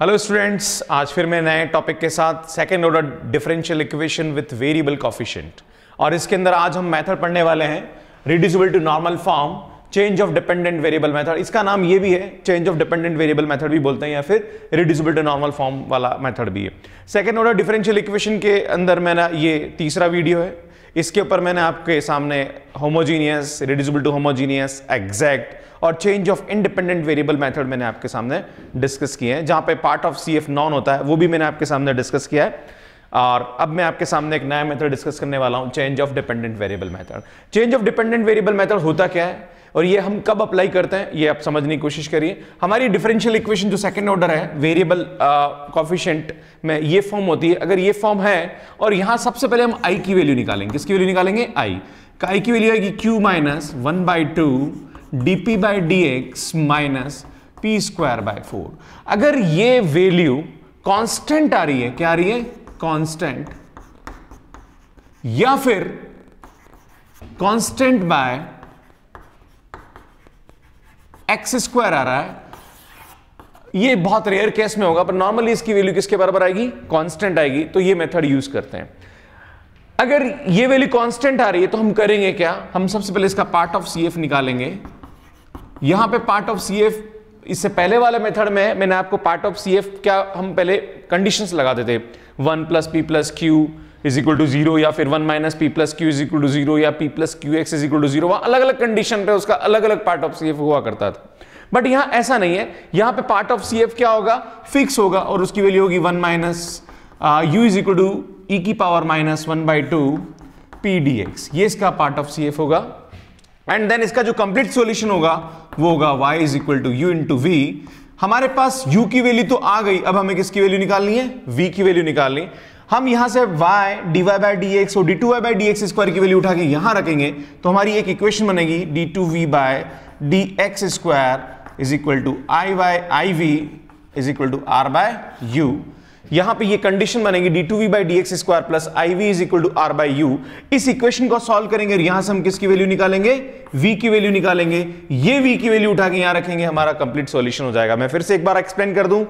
hello students आज फिर मैं नए टॉपिक के साथ second order differential equation with variable coefficient और इसके अंदर आज हम मेथड पढ़ने वाले हैं reducible to normal form change of dependent variable method इसका नाम ये भी है change of dependent variable method भी बोलते हैं या फिर रिड्यूसिबल टू नॉर्मल फॉर्म वाला मैथड भी है सेकेंड ऑर्डर डिफरेंशियल इक्वेशन के अंदर मेरा ये तीसरा वीडियो है इसके ऊपर मैंने आपके सामने homogeneous reducible to homogeneous exact और change of independent variable method मैंने आपके सामने डिस्कस किए हैं जहां पे part of C F known होता है वो भी मैंने आपके सामने डिस्कस किया है और अब मैं आपके सामने एक नया मेथड डिस्कस करने वाला हूं change of dependent variable method change of dependent variable method होता क्या है और ये हम कब अप्लाई करते हैं ये आप समझने की कोशिश करिए हमारी डिफरेंशियल इक्वेशन जो सेकंड ऑर्डर है वेरिएबल कॉफिशेंट में ये फॉर्म होती है अगर ये फॉर्म है और यहां सबसे पहले हम आई की वैल्यू निकालेंगे किसकी वैल्यू निकालेंगे आई का आई की वैल्यू आएगी Q minus one by two P by D x minus P square by four अगर ये वैल्यू कांस्टेंट आ रही है क्या आ रही है कांस्टेंट या फिर कांस्टेंट बाय एक्स स्क्वायर आ रहा है ये बहुत रेयर केस में होगा पर नॉर्मली इसकी वैल्यू किसके बराबर आएगी कांस्टेंट आएगी तो ये मेथड यूज करते हैं अगर ये वैल्यू कांस्टेंट आ रही है तो हम करेंगे क्या हम सबसे पहले इसका पार्ट ऑफ सीएफ निकालेंगे यहां पे पार्ट ऑफ सी एफ इससे पहले वाले मेथड में मैंने आपको पार्ट ऑफ सी एफ क्या हम पहले कंडीशंस लगाते थे one plus P plus Q is equal to zero या फिर one minus P plus Q is equal to zero या P plus Q X is equal to zero अलग अलग कंडीशन पे उसका अलग अलग पार्ट ऑफ सी एफ हुआ करता था बट यहां ऐसा नहीं है यहां पे पार्ट ऑफ सी एफ क्या होगा फिक्स होगा और उसकी वैल्यू होगी one minus U is equal to ई की power minus one by two P D X ये इसका पार्ट ऑफ सी एफ होगा एंड देन इसका जो कंप्लीट सोल्यूशन होगा वो होगा Y is equal to you into V हमारे पास u की वैल्यू तो आ गई अब हमें किसकी वैल्यू निकालनी है v की वैल्यू निकालनी हम यहां से y dy by D x और D two Y by D x square की वैल्यू उठा के यहां रखेंगे तो हमारी एक इक्वेशन बनेगी D two we by D x square is equal to I Y I we is equal to R by U यहां पे ये कंडीशन बनेगी D two we by D x square plus I we is equal to are by U इस equation को solve करेंगे और यहां से हम किसकी वैल्यू निकालेंगे v की वैल्यू निकालेंगे ये v की वैल्यू उठा के यहां रखेंगे हमारा कंप्लीट सॉल्यूशन हो जाएगा मैं फिर से एक बार एक्सप्लेन कर दूं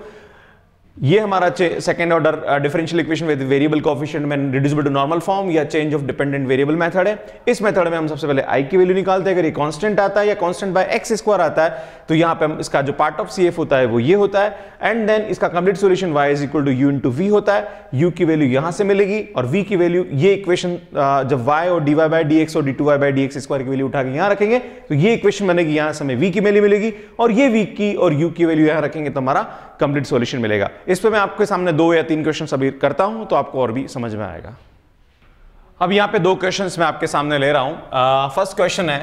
ये हमारा second order differential equation with variable coefficient में रिड्यूसिबल टू नॉर्मल फॉर्म या change of dependent variable method है इस मेथड में हम सबसे पहले आई की वैल्यू निकालते हैं अगर ये कांस्टेंट आता है या कांस्टेंट बाय एक्स स्क्वायर आता है तो यहाँ पे हम इसका जो पार्ट ऑफ सी होता है वो ये होता है एंड देन इसका complete solution Y is equal to U to V होता है यू की वैल्यू यहां से मिलेगी और वी की वैल्यू ये इक्वेशन uh, जब वाई और D Y by D x और D two Y by D x square की वैल्यू उठा के रखेंगे तो ये इक्वेशन बनेगी यहां से हमें वी की वैल्यू मिलेगी और ये वी की और यू की वैल्यू यहां रखेंगे तो हमारा कंप्लीट सॉल्यूशन मिलेगा इस पर मैं आपके सामने दो या तीन क्वेश्चन अभी करता हूं तो आपको और भी समझ में आएगा अब यहां पे दो क्वेश्चंस मैं आपके सामने ले रहा हूं फर्स्ट क्वेश्चन है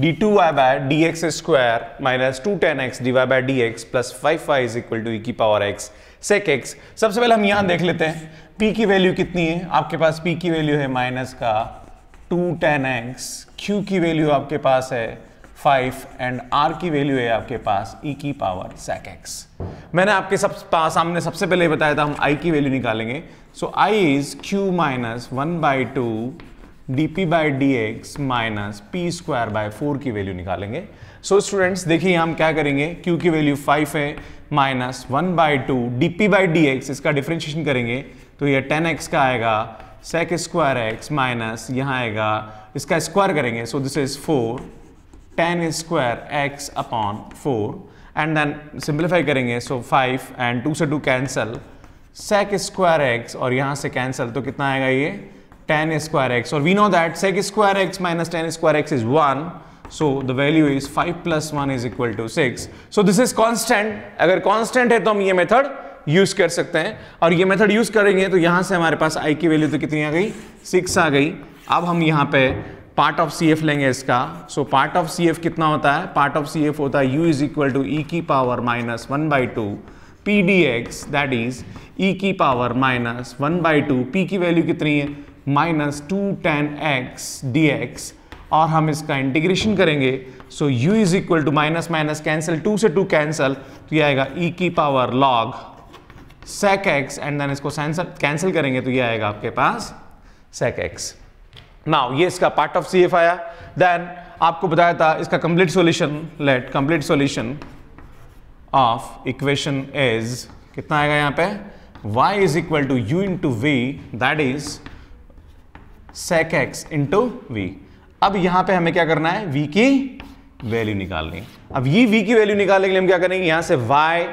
D two Y by D x square minus two ten x D Y by D x plus five five is equal to की पावर एक्स सेक एक्स सबसे पहले हम यहां देख लेते हैं पी की वैल्यू कितनी है आपके पास पी की वैल्यू है माइनस का टू टेन एक्स क्यू की वैल्यू आपके पास है फाइव एंड आर की वैल्यू है आपके पास ई की पावर सेक एक्स मैंने आपके सब सामने सबसे पहले बताया था हम आई की वैल्यू निकालेंगे so I is q minus one by two d p by D x minus P square by four की वैल्यू निकालेंगे सो स्टूडेंट्स देखिए हम क्या करेंगे क्यू की वैल्यू फाइव है minus one by two d p by D x इसका differentiation करेंगे तो ये टेन एक्स का आएगा सेक स्क्वायर एक्स माइनस यहाँ आएगा इसका स्क्वायर करेंगे so this is four tan square x upon four and then simplify करेंगे सो फाइव एंड टू से two cancel sec square x और यहाँ से कैंसल तो कितना आएगा ये टेन स्क्वायर एक्स और we know that sec square x minus tan square x is one so the value is five plus one is equal to six so this is constant अगर constant है तो हम ये method use कर सकते हैं और ये मेथड यूज करेंगे तो यहाँ से हमारे पास आई की वैल्यू तो कितनी आ गई सिक्स आ गई अब हम यहाँ पे पार्ट ऑफ सी एफ लेंगे इसका so part of C F कितना होता है पार्ट ऑफ सी एफ होता है यू इज इक्वल टू ई की power minus one by two P D x that is e की power minus one by two p की वैल्यू कितनी है minus two ten x d x और हम इसका इंटीग्रेशन करेंगे so u is equal to minus minus cancel two से two cancel तो ये आएगा e की power log sec x and then इसको कैंसिल करेंगे तो ये आएगा आपके पास sec x नाउ ये इसका पार्ट ऑफ सी एफ आया देन आपको बताया था इसका complete solution let complete solution of equation is कितना आएगा यहां पे y is equal to you into v that is sec x into v अब यहां पे हमें क्या करना है v की वैल्यू निकालनी अब ये v की वैल्यू निकालने के लिए हम क्या करेंगे यहां से y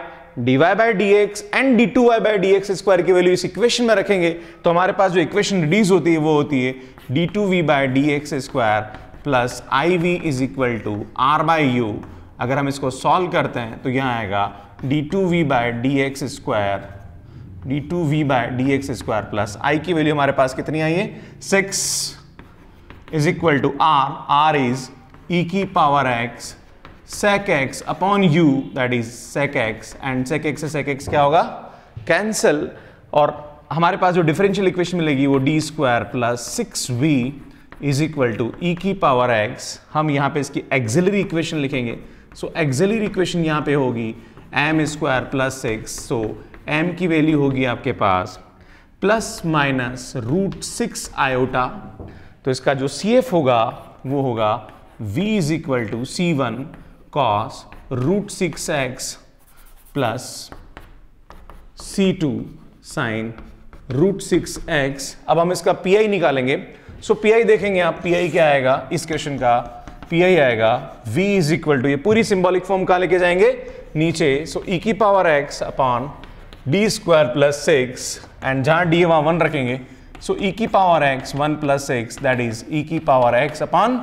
dy by D x and d two Y by D x square की वैल्यू इस इक्वेशन में रखेंगे तो हमारे पास जो इक्वेशन रिड्यूस होती है वो होती है D two we by D x square plus I we is equal to are by u अगर हम इसको सॉल्व करते हैं तो यहाँ आएगा d two we by D x square d two we by D x square plus I की वैल्यू हमारे पास कितनी आई है six is equal to r r is e की power x sec x upon u that is sec x and sec x से sec x क्या होगा कैंसिल और हमारे पास जो डिफरेंशियल इक्वेशन मिलेगी वो d square plus six v is equal to ई की पावर एक्स हम यहाँ पे इसकी auxiliary इक्वेशन लिखेंगे सो auxiliary इक्वेशन यहाँ पे होगी m square plus six so m की वैल्यू होगी आपके पास plus minus root six iota तो इसका जो सी एफ होगा वो होगा v इज इक्वल टू सी वन cos root 6x plus c2 sine root six x अब हम इसका पी आई निकालेंगे सो so, पी आई देखेंगे आप पी आई क्या आएगा इस क्वेश्चन का पी आई आएगा v इज इक्वल टू ये पूरी सिंबॉलिक फॉर्म कहा लेके जाएंगे नीचे सो ई e की power x upon d square plus six and जहां डी वहां वन रखेंगे सो ई e की power x one plus six that is e की power x upon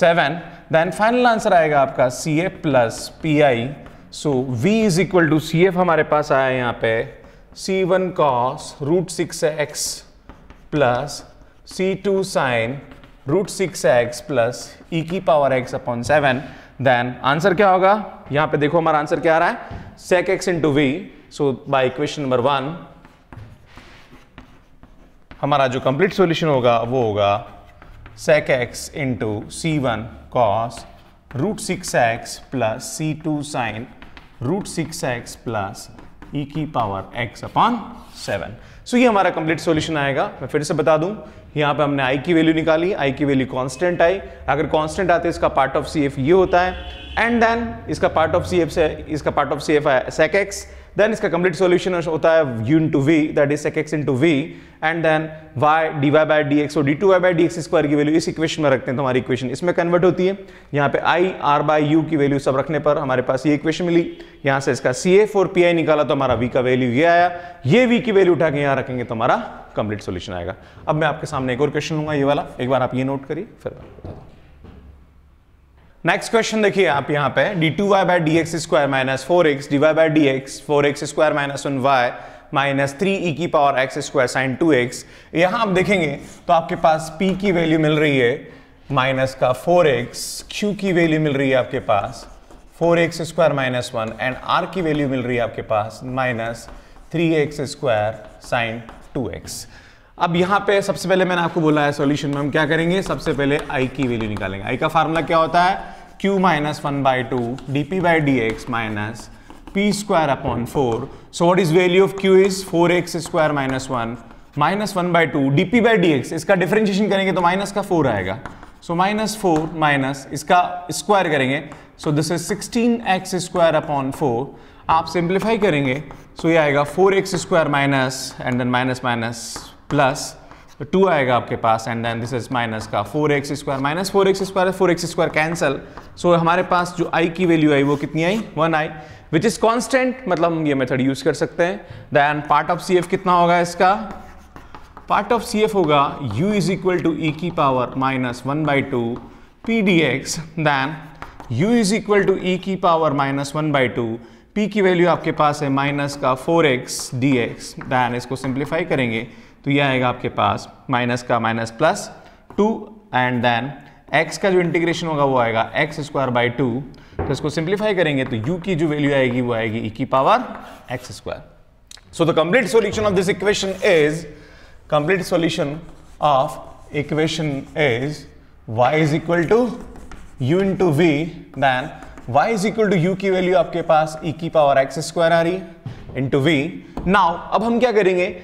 seven then final answer आएगा आपका C A plus P I so v is equal to C F हमारे पास आया यहाँ पे c one cos root six x plus c two sign root six x plus e की power x upon seven then answer क्या होगा यहाँ पे देखो हमारा आंसर क्या आ रहा है sec x into v so by equation number one हमारा जो कंप्लीट सॉल्यूशन होगा वो होगा sec x into c1 cos root 6x plus c2 sin root 6x plus e की power x upon seven so ये हमारा कंप्लीट सॉल्यूशन आएगा मैं फिर से बता दूं यहां पे हमने i की वैल्यू निकाली i की वैल्यू कांस्टेंट आई अगर कांस्टेंट आते इसका पार्ट ऑफ सी ये होता है एंड देन इसका पार्ट ऑफ सी से इसका part of C F sec x then इसका कंप्लीट सोल्यूशन होता है u to v that is sec x to v and then y d Y by D x और D two Y by D x square की value इस equation में रखते हैं तो हमारी इक्वेशन इसमें कन्वर्ट होती है यहाँ पे आई आर बाई यू की वैल्यू सब रखने पर हमारे पास ये इक्वेशन मिली यहाँ से इसका सी एफ और पी आई निकाला तो हमारा वी का वैल्यू ये आया ये वी की वैल्यू उठा के यहाँ रखेंगे तो हमारा कंप्लीट सोल्यूशन आएगा अब मैं आपके सामने एक और क्वेश्चन लूंगा ये वाला एक बार आप ये नोट करिए फिर नेक्स्ट क्वेश्चन देखिए आप यहाँ पे d two Y by D x square minus four x D Y by D x four x square minus one y minus three e की power x square sine two x यहाँ आप देखेंगे तो आपके पास p की value मिल रही है माइनस का फोर एक्स क्यू की वैल्यू मिल रही है आपके पास four x square minus one and r की वैल्यू मिल रही है आपके पास minus three x square sine two x अब यहाँ पे सबसे पहले मैंने आपको बोला है सॉल्यूशन में हम क्या करेंगे सबसे पहले आई की वैल्यू निकालेंगे आई का फार्मूला क्या होता है q minus one by two d p by D x minus P square upon four so what is value of q is four x square minus one minus one by two d p by D x इसका differentiation करेंगे तो minus का four आएगा so minus four minus इसका square करेंगे so this is sixteen x square upon four आप simplify करेंगे so so ये आएगा four x square minus and then minus minus plus two आएगा आपके पास and then this is minus का four x square minus four x square four x square cancel so हमारे पास जो आई की वैल्यू आई वो कितनी आई वन आई विच इज कॉन्स्टेंट मतलब हम ये मेथड यूज कर सकते हैं दैन पार्ट ऑफ सी कितना होगा इसका पार्ट ऑफ सी होगा u इज इक्वल टू ई की power minus one by two P D x then u is equal to ई की power minus one by two p की वैल्यू आपके पास है माइनस का four x d x then इसको simplify करेंगे तो ये आएगा आपके पास माइनस का minus plus two and then x का जो इंटीग्रेशन होगा वो आएगा एक्स स्क्वायर बाई टू तो इसको सिंप्लीफाई करेंगे तो यू की जो वैल्यू आएगी वो आएगी ई e की power x square so the complete solution of this equation is complete solution of equation is y is equal to you into v then y is equal to u की value आपके पास e की power x square आ रही है to we now अब हम क्या करेंगे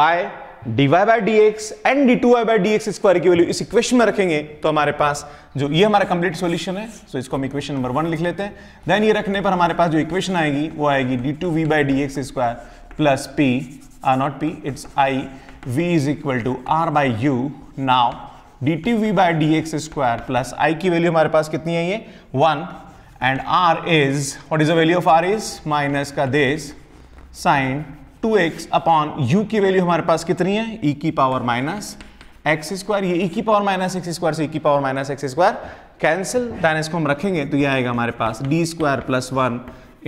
y d Y by D x and d two Y by D x square की वैल्यू इस इक्वेशन में रखेंगे तो हमारे पास जो ये हमारा कंप्लीट सॉल्यूशन है सो so इसको हम इक्वेशन नंबर वन लिख लेते हैं देन ये रखने पर हमारे पास जो इक्वेशन आएगी वो आएगी d two we by D x square plus p r not p it's I we is equal to are by u now d two we by D x square plus I की value हमारे पास कितनी है ये one and r is what is the value of r is minus का this sine two x upon u की value हमारे पास कितनी है ई e की पावर माइनस एक्स स्क्वायर ये ई e की पावर माइनस एक्स स्क्वायर से ई e की power minus x square cancel then इसको हम रखेंगे तो ये आएगा हमारे पास d square plus one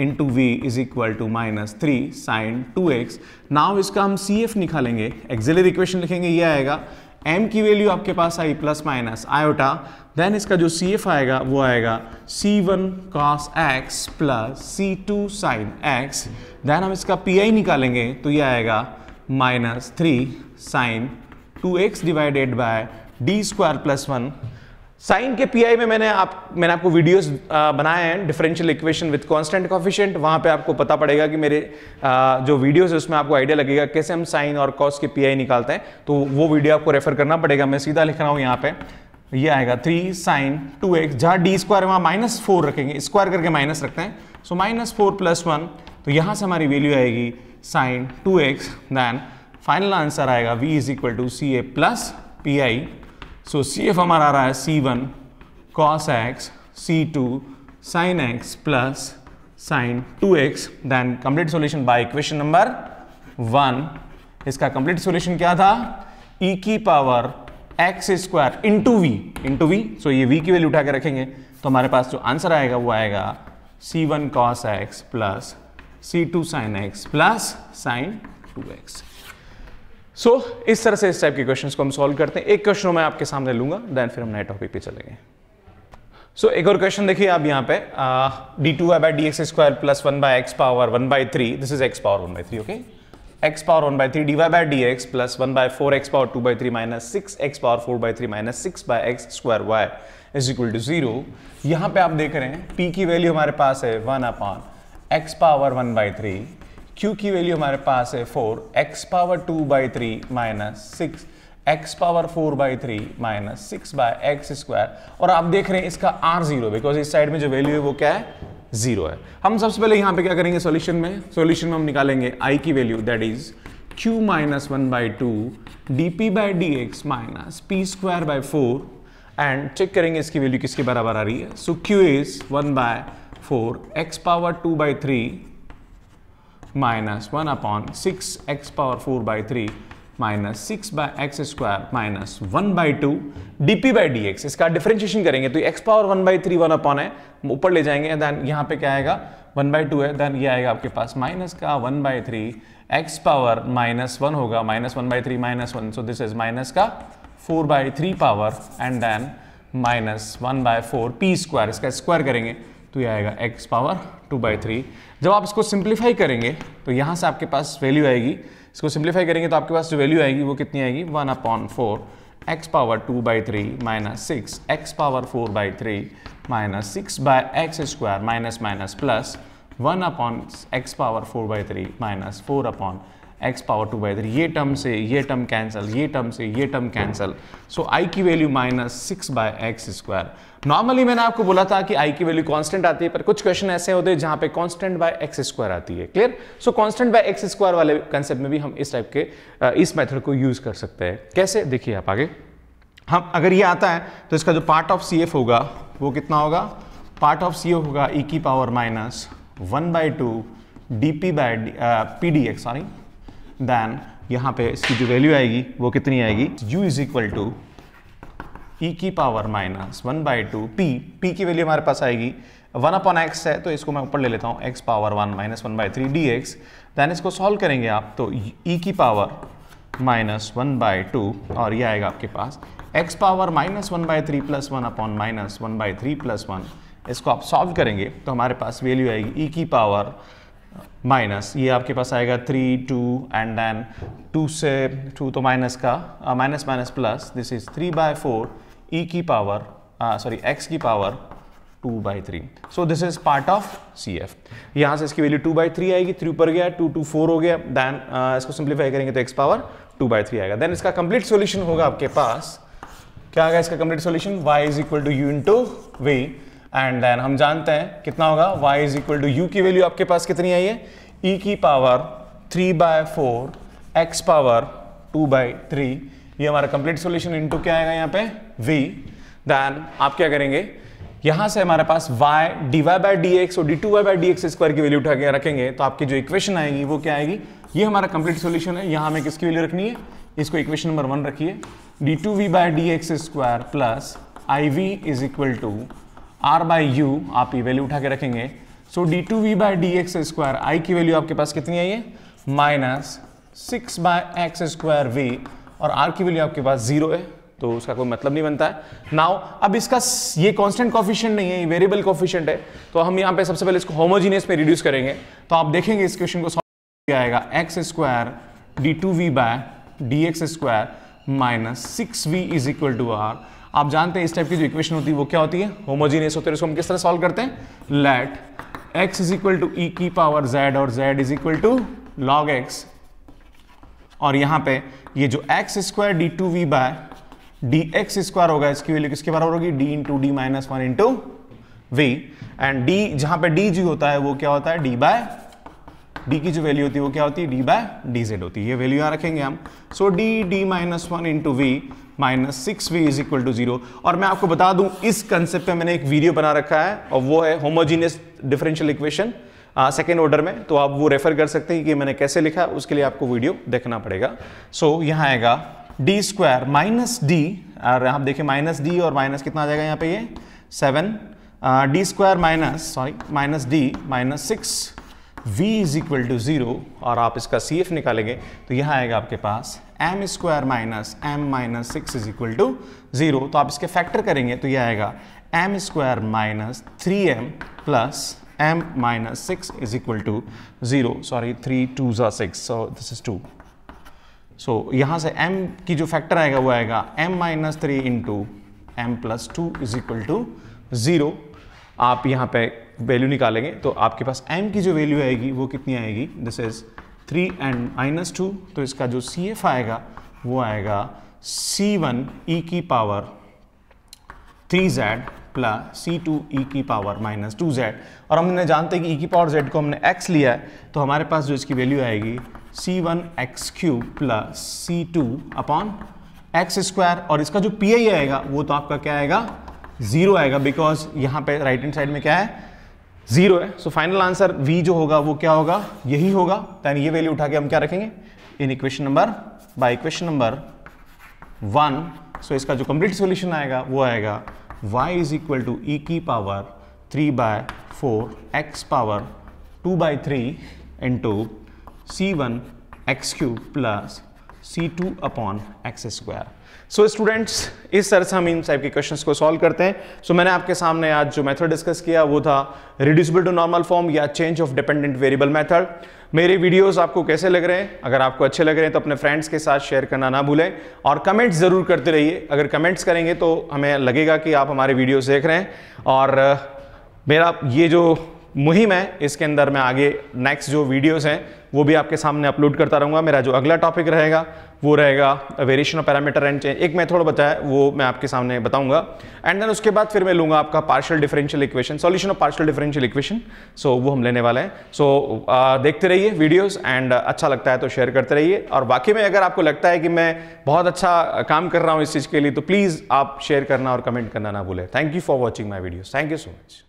into v is equal to minus three sine two x now इसका हम सी एफ निकालेंगे एक्जेलर इक्वेशन लिखेंगे ये आएगा एम की वैल्यू आपके पास आई प्लस माइनस आयोटा देन इसका जो सी एफ आएगा वो आएगा c one cos x plus c two sine x then हम इसका पी आई निकालेंगे तो ये आएगा minus three sine two x divided by d square plus one sine के पीआई में मैंने आप मैंने आपको वीडियोस बनाए हैं differential equation with constant coefficient वहाँ पे आपको पता पड़ेगा कि मेरे आ, जो वीडियोस है उसमें आपको आइडिया लगेगा कैसे हम साइन और कॉस के पीआई निकालते हैं तो वो वीडियो आपको रेफर करना पड़ेगा मैं सीधा लिख रहा हूँ यहाँ पे ये आएगा थ्री साइन टू एक्स जहाँ डी स्क्वायर वहाँ माइनस फोर रखेंगे स्क्वायर करके माइनस रखते हैं so minus four plus one तो यहाँ से हमारी वैल्यू आएगी sine two x then final answer आएगा v is equal to C A plus P I so C F हमारा आ रहा है c one cos x c two sine x plus sine two x then complete solution bye equation number one इसका complete solution क्या था e की power x square into v into v so ये v की value उठा के रखेंगे तो हमारे पास जो आंसर आएगा वो आएगा c one cos x plus c two sine x plus sine two x so so, इस तरह से इस टाइप के क्वेश्चंस को हम सॉल्व करते हैं एक क्वेश्चन मैं आपके सामने लूंगा देन फिर हम नए टॉपिक पे चलेंगे सो so, एक और क्वेश्चन देखिए आप यहाँ पे d two Y by D x square plus one by x power one by three this is x power one by three okay x power one by three d Y by D x plus one by four x power two by three minus six x power four by three minus six by x square y is equal to zero यहाँ पे आप देख रहे हैं P की value हमारे पास है one upon x power one by three q की वैल्यू हमारे पास है four x power two by three minus six x power four by three minus six by x square और आप देख रहे हैं इसका आर जीरो बिकॉज इस साइड में जो वैल्यू है वो क्या है जीरो है हम सबसे पहले यहाँ पे क्या करेंगे सॉल्यूशन में सॉल्यूशन में हम निकालेंगे आई की value that is q minus one by two d p by D x minus P square by four and check करेंगे इसकी वैल्यू किसके बराबर आ रही है so q is one by four x power two by three minus one upon six x power four by three minus six by x square minus one by two d p by D x इसका differentiation करेंगे तो x power one by three one upon है ऊपर ले जाएंगे then यहाँ पे क्या आएगा वन बाई टू है देन ये आएगा आपके पास माइनस का one by three x power minus one होगा minus one by three minus one so this is minus का four by three power and then minus one by four p square इसका square करेंगे तो ये आएगा x power two by three जब आप इसको सिंप्लीफाई करेंगे तो यहाँ से आपके पास वैल्यू आएगी इसको सिंप्लीफाई करेंगे तो आपके पास जो वैल्यू आएगी वो कितनी आएगी one upon four x power two by three minus six x power four by three minus six by x square minus minus plus one upon x power four by three minus four upon x power two by three ये term से ये term cancel ये term से ये term cancel so i की value minus six by x square normally मैंने आपको बोला था कि आई की वैल्यू कांस्टेंट आती है पर कुछ क्वेश्चन ऐसे होते हैं जहां पे कांस्टेंट बाय एक्स स्क्वायर आती है clear so constant by x square वाले कंसेप्ट में भी हम इस टाइप के इस मेथड को यूज कर सकते हैं कैसे देखिए आप आगे हम अगर ये आता है तो इसका जो पार्ट ऑफ सी एफ होगा वो कितना होगा पार्ट ऑफ सी होगा ई e की power minus one by two d p by p D x sorry then यहाँ पे इसकी जो वैल्यू आएगी वो कितनी आएगी यू इज इक्वल टू ई की power minus one by two p p की वैल्यू हमारे पास आएगी वन अपॉन एक्स है तो इसको मैं ऊपर ले लेता हूँ x power one minus one by three d x then इसको सॉल्व करेंगे आप तो ई e की power minus one by two और ये आएगा आपके पास x power minus one by three plus one upon minus one by three plus one इसको आप सॉल्व करेंगे तो हमारे पास वैल्यू आएगी ई e की पावर माइनस ये आपके पास आएगा three two and then to से टू तो माइनस का minus minus plus this is three by four e की पावर सॉरी एक्स की power two by three so this is part of C f यहाँ से इसकी वैल्यू टू बाई थ्री आएगी three ऊपर गया टू टू फोर हो गया दैन इसको सिंप्लीफाई करेंगे तो x power two by three आएगा देन इसका कंप्लीट सोल्यूशन होगा आपके पास क्या आएगा इसका complete solution Y is equal to u into v and then हम जानते हैं कितना होगा Y is equal to u की वैल्यू आपके पास कितनी आई है e की power three by four x power two by three ये हमारा कंप्लीट सोल्यूशन इनटू क्या आएगा यहाँ पे वी देन आप क्या करेंगे यहाँ से हमारे पास y dy y by D x और D two Y by D x square की वैल्यू उठा के रखेंगे तो आपकी जो इक्वेशन आएगी वो क्या आएगी ये हमारा कंप्लीट सॉल्यूशन है यहाँ हमें किसकी वैल्यू रखनी है इसको इक्वेशन नंबर वन रखिए d two we by D x square plus I we is equal to are by u आप ये वैल्यू उठा के रखेंगे so d two we by D x square i की वैल्यू आपके पास कितनी आई है minus six by x square v और आर की वैल्यू आपके पास जीरो है तो उसका कोई मतलब नहीं बनता है नाउ अब इसका ये कांस्टेंट कॉफिशियंट नहीं है ये वेरिएबल कॉफिशियंट है तो हम यहाँ पे सबसे पहले इसको होमोजीनियस पे रिड्यूस करेंगे तो आप देखेंगे इस क्वेश्चन को सॉल्व आएगा x square d two we by D x square minus six v is equal to r आप जानते हैं इस टाइप की जो इक्वेशन होती है वो क्या होती है होमोजीनियस होते हैं इसको हम किस तरह सॉल्व करते हैं let x is equal to ई की पावर z और z is equal to log x और यहां पे ये जो x square d two we by D x square होगा इसकी वैल्यू किसके बराबर होगी d two d minus one into v and d जहां पे डी जी होता है वो क्या होता है डी बाय डी की जो वैल्यू होती है वो क्या होती है डी बाय डी जेड होती है ये वैल्यू यहां रखेंगे हम so d d minus one into v minus six v is equal to zero और मैं आपको बता दूं इस कंसेप्ट पे मैंने एक वीडियो बना रखा है और वो है homogeneous differential equation second order में तो आप वो रेफर कर सकते हैं कि मैंने कैसे लिखा उसके लिए आपको वीडियो देखना पड़ेगा सो so, यहाँ आएगा डी स्क्वायर माइनस डी और आप देखिए माइनस डी और माइनस कितना आ जाएगा यहाँ पे ये seven d square minus sorry minus d minus six v is equal to zero और आप इसका सी एफ निकालेंगे तो यह आएगा आपके पास m square minus m minus six is equal to zero तो आप इसके फैक्टर करेंगे तो यह आएगा m square minus three m plus m minus six is equal to zero sorry three two ज़ा six so this is two so यहाँ से m की जो फैक्टर आएगा वो आएगा m minus three into m plus two is equal to zero आप यहाँ पे वैल्यू निकालेंगे तो आपके पास m की जो वैल्यू आएगी वो कितनी आएगी this is three and minus two तो इसका जो सी एफ आएगा वो आएगा सी वन ई की power three z plus c two ई की पावर माइनस टू जेड और हमने जानते हैं कि ई e की पावर जेड को हमने x लिया है तो हमारे पास जो इसकी वैल्यू आएगी c one x cube plus c two upon x square और इसका जो पी आई आएगा वो तो आपका क्या आएगा ज़ीरो आएगा बिकॉज यहाँ पे राइट हैंड साइड में क्या है ज़ीरो है सो फाइनल आंसर वी जो होगा वो क्या होगा यही होगा दैन ये वैल्यू उठा के हम क्या रखेंगे इन equation number by equation number one so इसका जो कंप्लीट सोल्यूशन आएगा वो आएगा y इज इक्वल टू ई की power three by four x power two by three into c one x cube plus c two upon x square so students इस तरह से हम इन टाइप के क्वेश्चंस को सॉल्व करते हैं सो so, मैंने आपके सामने आज जो मेथड डिस्कस किया वो था रिड्यूसिबल टू नॉर्मल फॉर्म या change of dependent variable method मेरे वीडियोस आपको कैसे लग रहे हैं अगर आपको अच्छे लग रहे हैं तो अपने फ्रेंड्स के साथ शेयर करना ना भूलें और कमेंट्स ज़रूर करते रहिए अगर कमेंट्स करेंगे तो हमें लगेगा कि आप हमारे वीडियोज़ देख रहे हैं और मेरा ये जो मुहिम है इसके अंदर मैं आगे नेक्स्ट जो वीडियोस हैं वो भी आपके सामने अपलोड करता रहूँगा मेरा जो अगला टॉपिक रहेगा वो रहेगा variation of parameter and change एक मेथड बताया वो मैं आपके सामने बताऊंगा एंड देन उसके बाद फिर मैं लूँगा आपका partial differential equation solution of partial differential equation so वो हम लेने वाले हैं सो so, देखते रहिए वीडियोज़ एंड अच्छा लगता है तो शेयर करते रहिए और बाकी में अगर आपको लगता है कि मैं बहुत अच्छा काम कर रहा हूँ इस चीज़ के लिए तो प्लीज़ आप शेयर करना और कमेंट करना ना भूलें thank you for watching my videos thank you so much